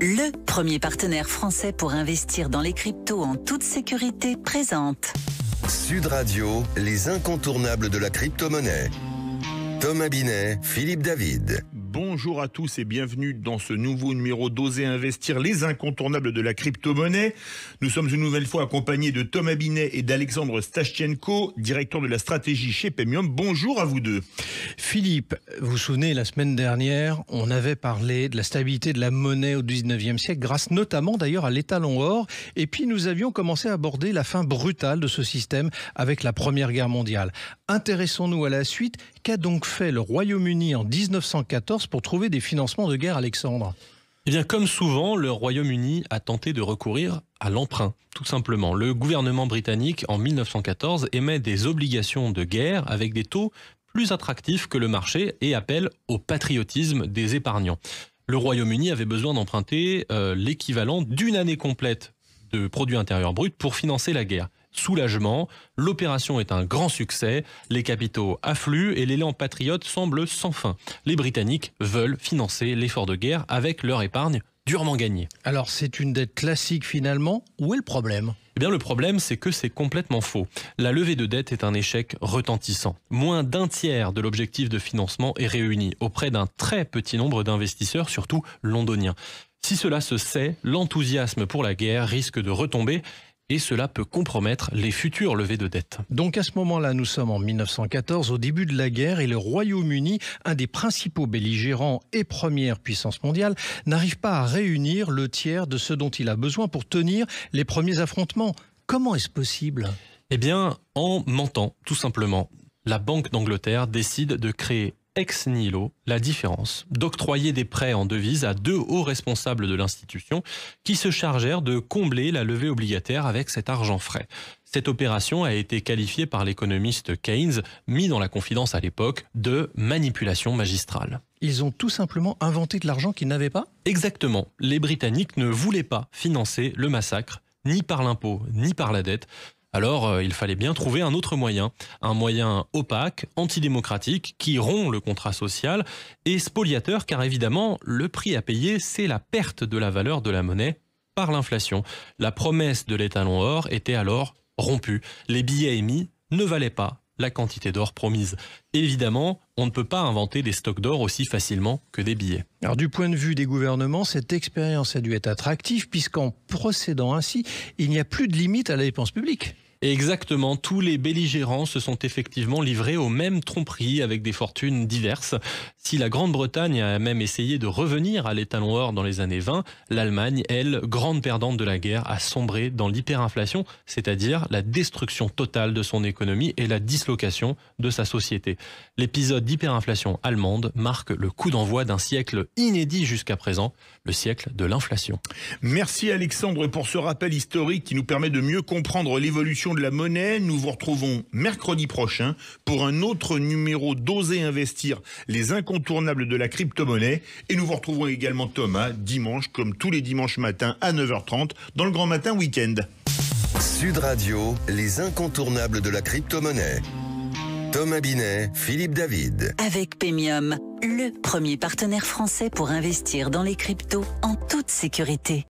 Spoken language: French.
le premier partenaire français pour investir dans les cryptos en toute sécurité présente. Sud Radio, les incontournables de la crypto-monnaie. Thomas Binet, Philippe David. Bonjour à tous et bienvenue dans ce nouveau numéro d'Oser investir les incontournables de la crypto-monnaie. Nous sommes une nouvelle fois accompagnés de Thomas Binet et d'Alexandre Stachenko, directeur de la stratégie chez Pemium. Bonjour à vous deux. Philippe, vous vous souvenez, la semaine dernière, on avait parlé de la stabilité de la monnaie au 19e siècle, grâce notamment d'ailleurs à l'étalon or. Et puis nous avions commencé à aborder la fin brutale de ce système avec la Première Guerre mondiale. Intéressons-nous à la suite. Qu'a donc fait le Royaume-Uni en 1914 pour trouver des financements de guerre, Alexandre eh bien, comme souvent, le Royaume-Uni a tenté de recourir à l'emprunt, tout simplement. Le gouvernement britannique, en 1914, émet des obligations de guerre avec des taux plus attractifs que le marché et appelle au patriotisme des épargnants. Le Royaume-Uni avait besoin d'emprunter euh, l'équivalent d'une année complète de produit intérieur brut pour financer la guerre. Soulagement, l'opération est un grand succès, les capitaux affluent et l'élan patriote semble sans fin. Les Britanniques veulent financer l'effort de guerre avec leur épargne durement gagnée. Alors c'est une dette classique finalement, où est le problème eh bien, le problème, c'est que c'est complètement faux. La levée de dette est un échec retentissant. Moins d'un tiers de l'objectif de financement est réuni auprès d'un très petit nombre d'investisseurs, surtout londoniens. Si cela se sait, l'enthousiasme pour la guerre risque de retomber et cela peut compromettre les futures levées de dettes. Donc à ce moment-là, nous sommes en 1914, au début de la guerre, et le Royaume-Uni, un des principaux belligérants et première puissance mondiale, n'arrive pas à réunir le tiers de ce dont il a besoin pour tenir les premiers affrontements. Comment est-ce possible Eh bien, en mentant, tout simplement. La Banque d'Angleterre décide de créer ex nihilo la différence d'octroyer des prêts en devise à deux hauts responsables de l'institution qui se chargèrent de combler la levée obligataire avec cet argent frais. Cette opération a été qualifiée par l'économiste Keynes, mis dans la confidence à l'époque, de manipulation magistrale. Ils ont tout simplement inventé de l'argent qu'ils n'avaient pas Exactement. Les Britanniques ne voulaient pas financer le massacre, ni par l'impôt, ni par la dette. Alors euh, il fallait bien trouver un autre moyen, un moyen opaque, antidémocratique, qui rompt le contrat social et spoliateur car évidemment le prix à payer c'est la perte de la valeur de la monnaie par l'inflation. La promesse de l'étalon or était alors rompue. Les billets émis ne valaient pas la quantité d'or promise. Évidemment, on ne peut pas inventer des stocks d'or aussi facilement que des billets. Alors du point de vue des gouvernements, cette expérience a dû être attractive puisqu'en procédant ainsi, il n'y a plus de limite à la dépense publique. Exactement, tous les belligérants se sont effectivement livrés aux mêmes tromperies avec des fortunes diverses. Si la Grande-Bretagne a même essayé de revenir à l'étalon or dans les années 20, l'Allemagne, elle, grande perdante de la guerre, a sombré dans l'hyperinflation, c'est-à-dire la destruction totale de son économie et la dislocation de sa société. L'épisode d'hyperinflation allemande marque le coup d'envoi d'un siècle inédit jusqu'à présent, le siècle de l'inflation. Merci Alexandre pour ce rappel historique qui nous permet de mieux comprendre l'évolution de la monnaie. Nous vous retrouvons mercredi prochain pour un autre numéro d'Oser investir, les incontournables de la crypto-monnaie. Et nous vous retrouvons également Thomas dimanche, comme tous les dimanches matins à 9h30, dans le Grand Matin Week-end. Sud Radio, les incontournables de la crypto-monnaie. Thomas Binet, Philippe David. Avec Pemium, le premier partenaire français pour investir dans les cryptos en toute sécurité.